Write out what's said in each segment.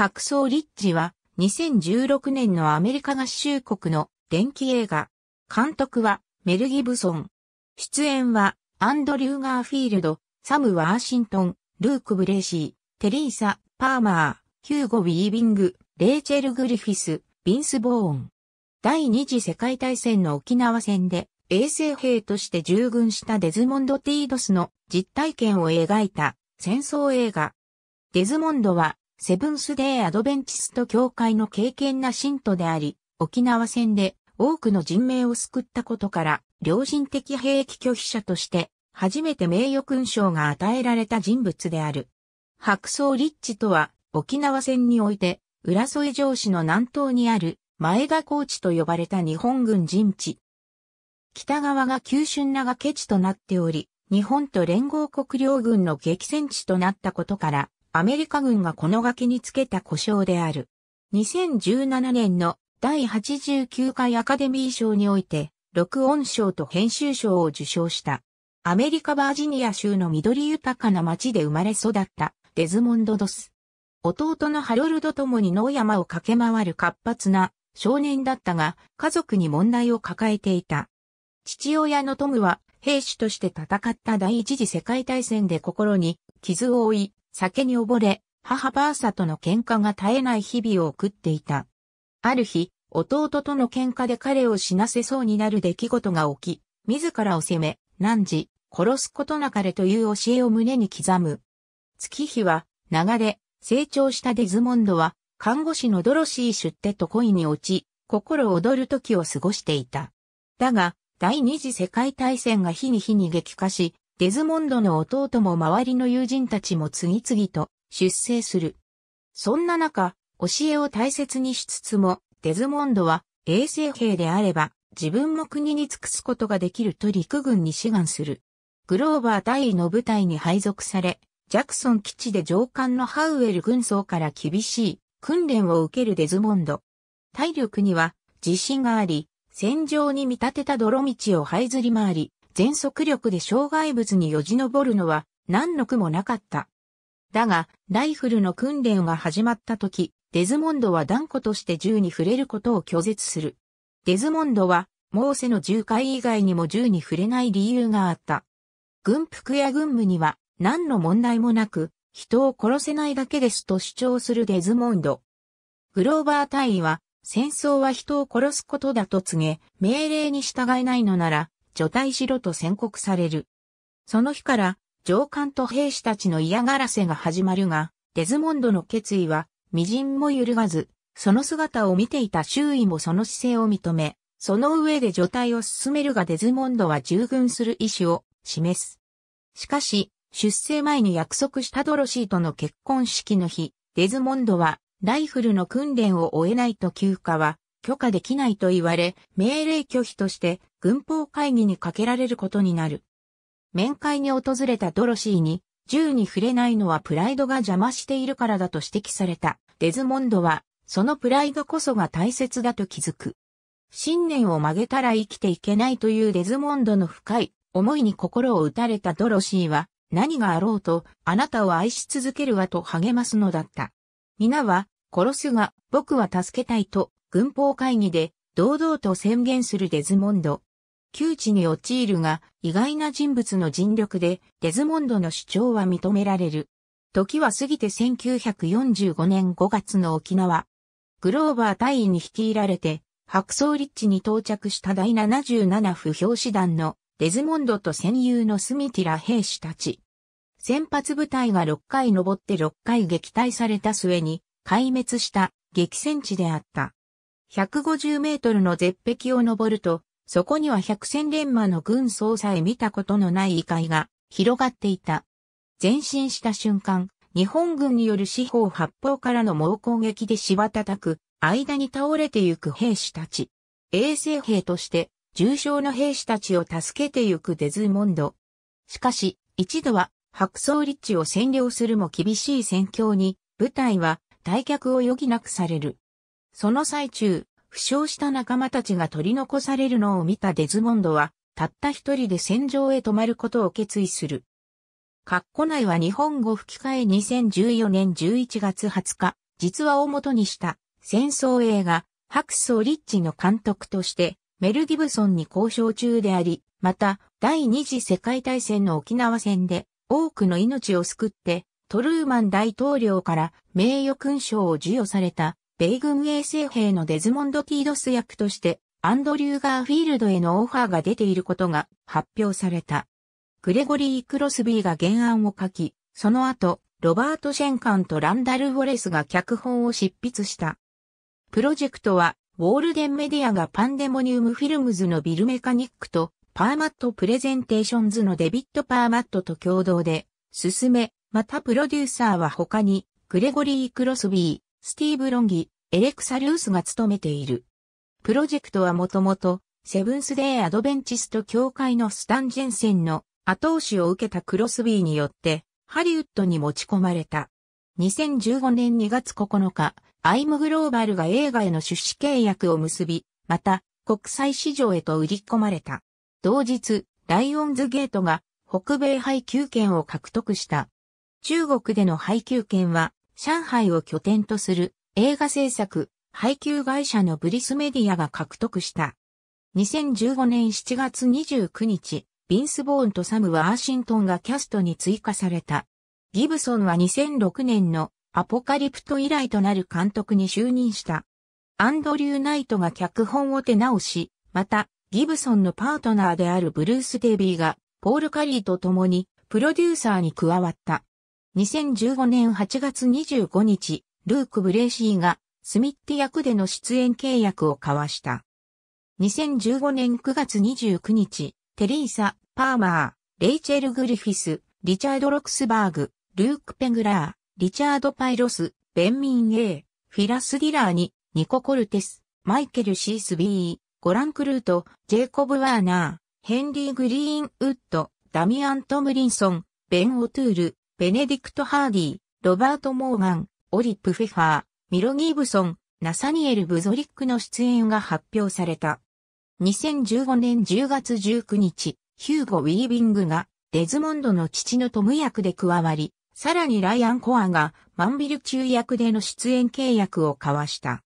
白装リッジは2016年のアメリカ合衆国の電気映画。監督はメル・ギブソン。出演はアンドリュー・ガーフィールド、サム・ワーシントン、ルーク・ブレーシー、テリーサ・パーマー、ヒューゴ・ウィービング、レイチェル・グリフィス、ビンス・ボーン。第二次世界大戦の沖縄戦で衛生兵として従軍したデズモンド・ティードスの実体験を描いた戦争映画。デズモンドはセブンスデーアドベンチスト教会の敬虔な信徒であり、沖縄戦で多くの人命を救ったことから、良心的兵役拒否者として、初めて名誉勲章が与えられた人物である。白草立地とは、沖縄戦において、浦添城市の南東にある、前田高地と呼ばれた日本軍陣地。北側が急峻な崖地となっており、日本と連合国領軍の激戦地となったことから、アメリカ軍がこの崖につけた故障である。2017年の第89回アカデミー賞において、録音賞と編集賞を受賞した。アメリカバージニア州の緑豊かな町で生まれ育ったデズモンド・ドス。弟のハロルドともに野山を駆け回る活発な少年だったが、家族に問題を抱えていた。父親のトムは兵士として戦った第一次世界大戦で心に傷を負い、酒に溺れ、母バーサとの喧嘩が絶えない日々を送っていた。ある日、弟との喧嘩で彼を死なせそうになる出来事が起き、自らを責め、汝、殺すことなかれという教えを胸に刻む。月日は、流れ、成長したデズモンドは、看護師のドロシー出手と恋に落ち、心躍る時を過ごしていた。だが、第二次世界大戦が日に日に激化し、デズモンドの弟も周りの友人たちも次々と出征する。そんな中、教えを大切にしつつも、デズモンドは衛生兵であれば自分も国に尽くすことができると陸軍に志願する。グローバー大尉の部隊に配属され、ジャクソン基地で上官のハウエル軍曹から厳しい訓練を受けるデズモンド。体力には自信があり、戦場に見立てた泥道を這いずり回り、全速力で障害物によじ登るのは何の苦もなかった。だが、ライフルの訓練が始まった時、デズモンドは断固として銃に触れることを拒絶する。デズモンドは、モーセの銃回以外にも銃に触れない理由があった。軍服や軍務には何の問題もなく、人を殺せないだけですと主張するデズモンド。グローバー隊は、戦争は人を殺すことだと告げ、命令に従えないのなら、除隊しろと宣告される。その日から、上官と兵士たちの嫌がらせが始まるが、デズモンドの決意は、微塵も揺るがず、その姿を見ていた周囲もその姿勢を認め、その上で除隊を進めるがデズモンドは従軍する意思を示す。しかし、出生前に約束したドロシーとの結婚式の日、デズモンドはライフルの訓練を終えないと休暇は許可できないと言われ、命令拒否として軍法会議にかけられることになる。面会に訪れたドロシーに、銃に触れないのはプライドが邪魔しているからだと指摘された。デズモンドは、そのプライドこそが大切だと気づく。信念を曲げたら生きていけないというデズモンドの深い思いに心を打たれたドロシーは、何があろうと、あなたを愛し続けるわと励ますのだった。皆は、殺すが、僕は助けたいと軍法会議で堂々と宣言するデズモンド。窮地に陥るが、意外な人物の尽力で、デズモンドの主張は認められる。時は過ぎて1945年5月の沖縄。グローバー大員に率いられて、白草立地に到着した第77不評師団のデズモンドと戦友のスミティラ兵士たち。先発部隊が6回登って6回撃退された末に、壊滅した激戦地であった。150メートルの絶壁を登ると、そこには百戦錬磨の軍曹さえ見たことのない異界が広がっていた。前進した瞬間、日本軍による四方八方からの猛攻撃でした叩く、間に倒れてゆく兵士たち。衛生兵として重傷の兵士たちを助けてゆくデズモンド。しかし、一度は白装立地を占領するも厳しい戦況に、部隊は退却を余儀なくされる。その最中、負傷した仲間たちが取り残されるのを見たデズモンドは、たった一人で戦場へ泊まることを決意する。カッコ内は日本語吹き替え2014年11月20日、実話を元にした戦争映画、白草リッチの監督として、メル・ギブソンに交渉中であり、また、第二次世界大戦の沖縄戦で、多くの命を救って、トルーマン大統領から名誉勲章を授与された米軍衛生兵のデズモンド・ティードス役として、アンドリュー・ガーフィールドへのオファーが出ていることが発表された。グレゴリー・クロスビーが原案を書き、その後、ロバート・シェンカンとランダル・ウォレスが脚本を執筆した。プロジェクトは、ウォールデンメディアがパンデモニウムフィルムズのビルメカニックと、パーマットプレゼンテーションズのデビット・パーマットと共同で、進め、またプロデューサーは他に、グレゴリー・クロスビー、スティーブ・ロンギ、エレクサ・ルースが務めている。プロジェクトはもともと、セブンスデー・アドベンチスト協会のスタン・ジェンセンの後押しを受けたクロスビーによって、ハリウッドに持ち込まれた。2015年2月9日、アイムグローバルが映画への出資契約を結び、また、国際市場へと売り込まれた。同日、ライオンズゲートが北米配給権を獲得した。中国での配給権は上海を拠点とする映画制作、配給会社のブリスメディアが獲得した。2015年7月29日、ビンス・ボーンとサム・ワーシントンがキャストに追加された。ギブソンは2006年のアポカリプト以来となる監督に就任した。アンドリュー・ナイトが脚本を手直し、また、ギブソンのパートナーであるブルース・デビーが、ポール・カリーと共に、プロデューサーに加わった。2015年8月25日、ルーク・ブレーシーがスミッテ役での出演契約を交わした。2015年9月29日、テリーサ・パーマー、レイチェル・グリフィス、リチャード・ロクスバーグ、ルーク・ペグラー、リチャード・パイロス、ベンミン・エー、フィラス・ディラーに、ニコ・コルテス、マイケル・シース・ビー、ゴラン・クルート、ジェイコブ・ワーナー、ヘンリー・グリーン・ウッド、ダミアン・トムリンソン、ベン・オトゥール、ベネディクト・ハーディ、ロバート・モーガン、オリップ・フェファー、ミロ・ギーブソン、ナサニエル・ブゾリックの出演が発表された。2015年10月19日、ヒューゴ・ウィービングがデズモンドの父のトム役で加わり、さらにライアン・コアがマンビル中役での出演契約を交わした。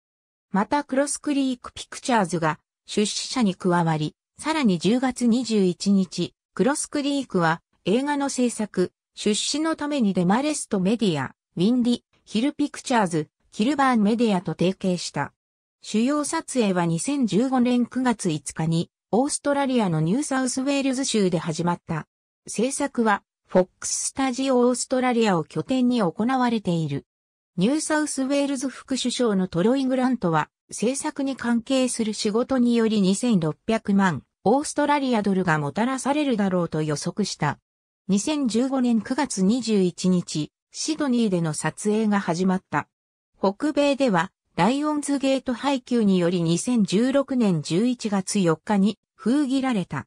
またクロスクリーク・ピクチャーズが出資者に加わり、さらに10月21日、クロスクリークは映画の制作、出資のためにデマレストメディア、ウィンディ、ヒルピクチャーズ、キルバーンメディアと提携した。主要撮影は2015年9月5日に、オーストラリアのニューサウスウェールズ州で始まった。制作は、フォックススタジオオーストラリアを拠点に行われている。ニューサウスウェールズ副首相のトロイ・グラントは、制作に関係する仕事により2600万オーストラリアドルがもたらされるだろうと予測した。2015年9月21日、シドニーでの撮影が始まった。北米では、ライオンズゲート配給により2016年11月4日に封切られた。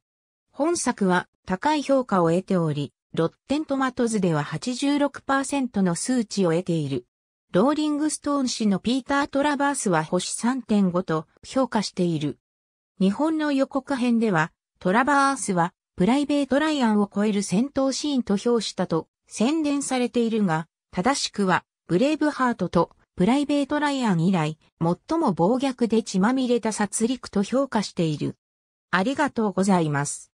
本作は高い評価を得ており、ロッテントマトズでは86%の数値を得ている。ローリングストーン氏のピーター・トラバースは星3.5と評価している。日本の予告編では、トラバースはプライベート・ライアンを超える戦闘シーンと評したと宣伝されているが、正しくは、ブレイブハートとプライベート・ライアン以来、最も暴虐で血まみれた殺戮と評価している。ありがとうございます。